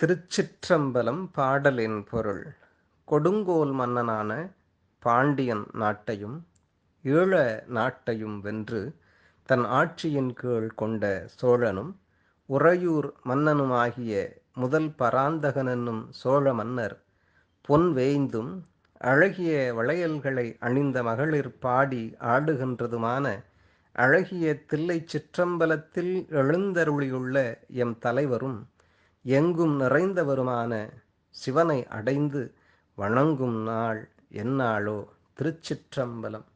திருச்சிற்றம்பலம் பாடலின் பொருள் கொடுங்கோல் மன்னனான பாண்டியன் நாட்டையும் ஈழ நாட்டையும் வென்று தன் ஆட்சியின் கீழ் கொண்ட சோழனும் உறையூர் மன்னனுமாகிய முதல் பராந்தகன் சோழ மன்னர் பொன் வேய்ந்தும் அழகிய வளையல்களை அணிந்த மகளிர் பாடி ஆடுகின்றதுமான அழகிய தில்லை சிற்றம்பலத்தில் எழுந்தருளியுள்ள எம் தலைவரும் எங்கும் நிறைந்தவருமான சிவனை அடைந்து வணங்கும் நாள் எந்நாளோ திருச்சிற்றம்பலம்